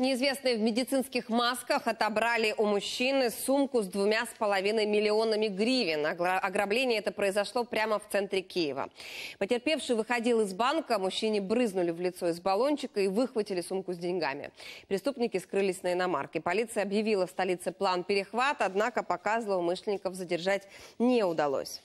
Неизвестные в медицинских масках отобрали у мужчины сумку с двумя с половиной миллионами гривен. Ограбление это произошло прямо в центре Киева. Потерпевший выходил из банка, мужчине брызнули в лицо из баллончика и выхватили сумку с деньгами. Преступники скрылись на иномарке. Полиция объявила в столице план перехват, однако пока злоумышленников задержать не удалось.